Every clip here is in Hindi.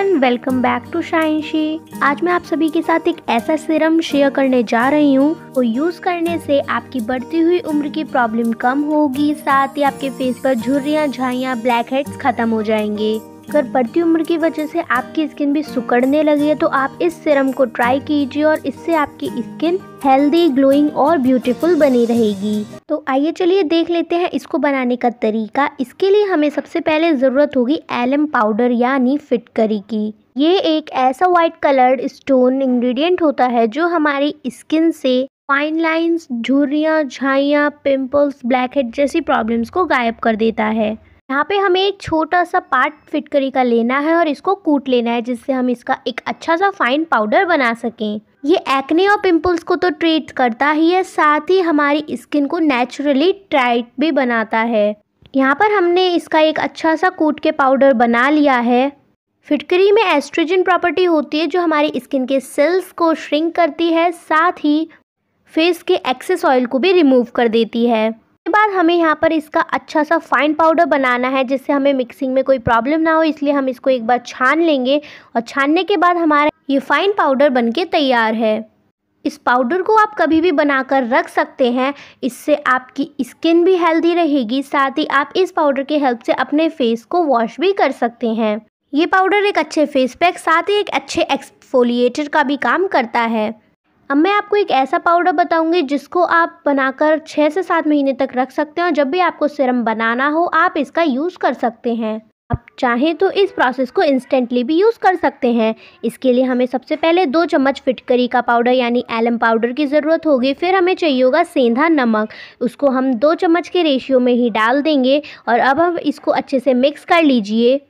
एवरीवन वेलकम बैक टू शाइनशी आज मैं आप सभी के साथ एक ऐसा सिरम शेयर करने जा रही हूँ वो यूज करने से आपकी बढ़ती हुई उम्र की प्रॉब्लम कम होगी साथ ही आपके फेस पर झुर्रियाँ झाइया ब्लैक हेड्स खत्म हो जाएंगे अगर बढ़ती उम्र की वजह से आपकी स्किन भी सुकड़ने लगी है तो आप इस सिरम को ट्राई कीजिए और इससे आपकी स्किन हेल्दी ग्लोइंग और ब्यूटीफुल बनी रहेगी तो आइए चलिए देख लेते हैं इसको बनाने का तरीका इसके लिए हमें सबसे पहले ज़रूरत होगी एलम पाउडर यानी फिटकरी की ये एक ऐसा वाइट कलर्ड स्टोन इंग्रेडिएंट होता है जो हमारी स्किन से फाइन लाइंस झुरियाँ झाइयाँ पिंपल्स ब्लैक हेड जैसी प्रॉब्लम्स को गायब कर देता है यहाँ पे हमें एक छोटा सा पार्ट फिटकरी का लेना है और इसको कूट लेना है जिससे हम इसका एक अच्छा सा फाइन पाउडर बना सकें ये एक्ने और पिंपल्स को तो ट्रीट करता ही है साथ ही हमारी स्किन को नेचुरली टाइट भी बनाता है यहाँ पर हमने इसका एक अच्छा सा कूट के पाउडर बना लिया है फिटकरी में एस्ट्रोजन प्रॉपर्टी होती है जो हमारी स्किन के सेल्स को श्रिंक करती है साथ ही फेस के एक्सेस ऑयल को भी रिमूव कर देती है बाद हमें यहाँ पर इसका अच्छा सा फाइन पाउडर बनाना है जिससे हमें मिक्सिंग में कोई प्रॉब्लम ना हो इसलिए हम इसको एक बार छान लेंगे और छानने के बाद हमारा ये फाइन पाउडर बन तैयार है इस पाउडर को आप कभी भी बनाकर रख सकते हैं इससे आपकी स्किन भी हेल्दी रहेगी साथ ही आप इस पाउडर के हेल्प से अपने फेस को वॉश भी कर सकते हैं ये पाउडर एक अच्छे फेस पैक साथ ही एक अच्छे एक्सफोलिएटर का भी काम करता है अब मैं आपको एक ऐसा पाउडर बताऊंगी जिसको आप बनाकर छः से सात महीने तक रख सकते हैं और जब भी आपको सिरम बनाना हो आप इसका यूज़ कर सकते हैं आप चाहें तो इस प्रोसेस को इंस्टेंटली भी यूज़ कर सकते हैं इसके लिए हमें सबसे पहले दो चम्मच फिटकरी का पाउडर यानी एलम पाउडर की ज़रूरत होगी फिर हमें चाहिए होगा सेंधा नमक उसको हम दो चम्मच के रेशियो में ही डाल देंगे और अब हम इसको अच्छे से मिक्स कर लीजिए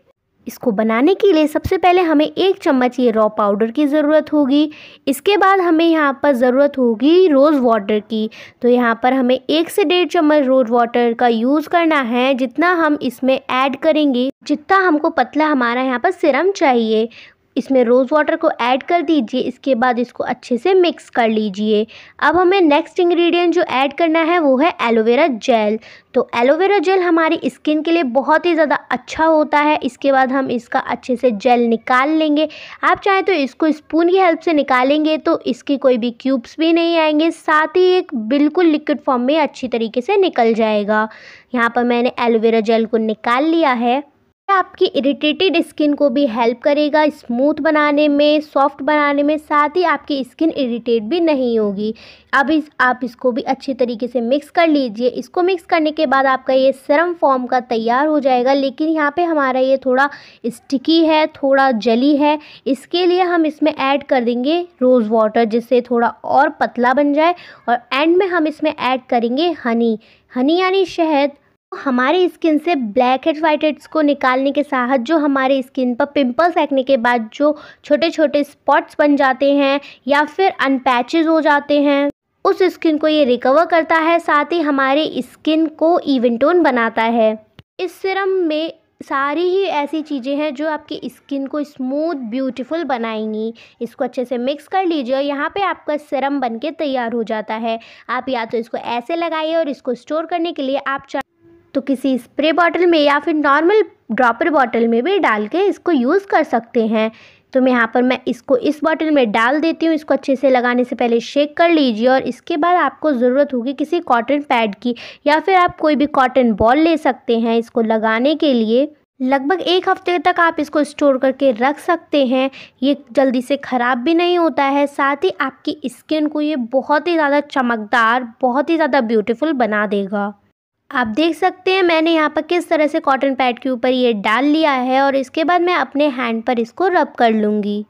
इसको बनाने के लिए सबसे पहले हमें एक चम्मच ये रॉ पाउडर की ज़रूरत होगी इसके बाद हमें यहाँ पर ज़रूरत होगी रोज़ वाटर की तो यहाँ पर हमें एक से डेढ़ चम्मच रोज़ वाटर का यूज़ करना है जितना हम इसमें ऐड करेंगे जितना हमको पतला हमारा यहाँ पर सिरम चाहिए इसमें रोज़ वाटर को ऐड कर दीजिए इसके बाद इसको अच्छे से मिक्स कर लीजिए अब हमें नेक्स्ट इंग्रेडिएंट जो ऐड करना है वो है एलोवेरा जेल तो एलोवेरा जेल हमारी स्किन के लिए बहुत ही ज़्यादा अच्छा होता है इसके बाद हम इसका अच्छे से जेल निकाल लेंगे आप चाहें तो इसको स्पून की हेल्प से निकालेंगे तो इसके कोई भी क्यूब्स भी नहीं आएंगे साथ ही एक बिल्कुल लिक्विड फॉर्म में अच्छी तरीके से निकल जाएगा यहाँ पर मैंने एलोवेरा जेल को निकाल लिया है आपकी इरिटेटेड स्किन को भी हेल्प करेगा स्मूथ बनाने में सॉफ्ट बनाने में साथ ही आपकी स्किन इरिटेट भी नहीं होगी अब इस आप इसको भी अच्छे तरीके से मिक्स कर लीजिए इसको मिक्स करने के बाद आपका ये सरम फॉर्म का तैयार हो जाएगा लेकिन यहाँ पे हमारा ये थोड़ा स्टिकी है थोड़ा जली है इसके लिए हम इसमें ऐड कर देंगे रोज़ वाटर जिससे थोड़ा और पतला बन जाए और एंड में हम इसमें ऐड करेंगे हनी हनी यानी शहद हमारे स्किन से ब्लैक हेड वाइट हेड्स को निकालने के साथ जो हमारे स्किन पर पिंपल्स फेंकने के बाद जो छोटे छोटे स्पॉट्स बन जाते हैं या फिर अनपैचेज हो जाते हैं उस स्किन को ये रिकवर करता है साथ ही हमारे स्किन को इवन टोन बनाता है इस सिरम में सारी ही ऐसी चीज़ें हैं जो आपकी स्किन को स्मूथ ब्यूटीफुल बनाएंगी इसको अच्छे से मिक्स कर लीजिए और यहाँ पे आपका सिरम बनके तैयार हो जाता है आप या तो इसको ऐसे लगाइए और इसको स्टोर करने के लिए आप तो किसी स्प्रे बॉटल में या फिर नॉर्मल ड्रॉपर बॉटल में भी डाल के इसको यूज़ कर सकते हैं तो मैं यहाँ पर मैं इसको इस बॉटल में डाल देती हूँ इसको अच्छे से लगाने से पहले शेक कर लीजिए और इसके बाद आपको ज़रूरत होगी किसी कॉटन पैड की या फिर आप कोई भी कॉटन बॉल ले सकते हैं इसको लगाने के लिए लगभग एक हफ्ते तक आप इसको स्टोर करके रख सकते हैं ये जल्दी से ख़राब भी नहीं होता है साथ ही आपकी स्किन को ये बहुत ही ज़्यादा चमकदार बहुत ही ज़्यादा ब्यूटीफुल बना देगा आप देख सकते हैं मैंने यहाँ पर किस तरह से कॉटन पैड के ऊपर ये डाल लिया है और इसके बाद मैं अपने हैंड पर इसको रब कर लूँगी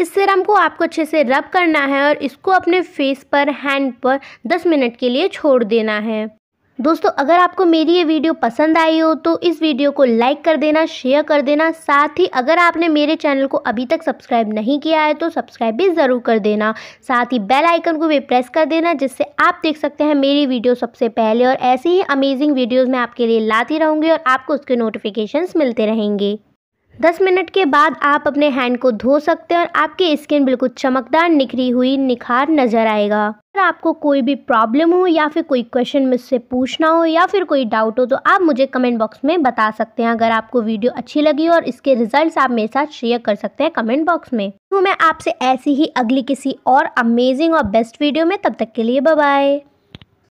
इस सिरम को आपको अच्छे से रब करना है और इसको अपने फेस पर हैंड पर 10 मिनट के लिए छोड़ देना है दोस्तों अगर आपको मेरी ये वीडियो पसंद आई हो तो इस वीडियो को लाइक कर देना शेयर कर देना साथ ही अगर आपने मेरे चैनल को अभी तक सब्सक्राइब नहीं किया है तो सब्सक्राइब भी ज़रूर कर देना साथ ही बेल आइकन को भी प्रेस कर देना जिससे आप देख सकते हैं मेरी वीडियो सबसे पहले और ऐसी ही अमेजिंग वीडियोज़ मैं आपके लिए लाती रहूँगी और आपको उसके नोटिफिकेशन मिलते रहेंगे दस मिनट के बाद आप अपने हैंड को धो सकते हैं और आपकी स्किन बिल्कुल चमकदार निखरी हुई निखार नज़र आएगा अगर आपको कोई भी प्रॉब्लम हो या फिर कोई क्वेश्चन मुझसे पूछना हो या फिर कोई डाउट हो तो आप मुझे कमेंट बॉक्स में बता सकते हैं अगर आपको वीडियो अच्छी लगी हो और इसके रिजल्ट्स आप मेरे साथ शेयर कर सकते हैं कमेंट बॉक्स में तो मैं आपसे ऐसी ही अगली किसी और अमेजिंग और बेस्ट वीडियो में तब तक के लिए बबाई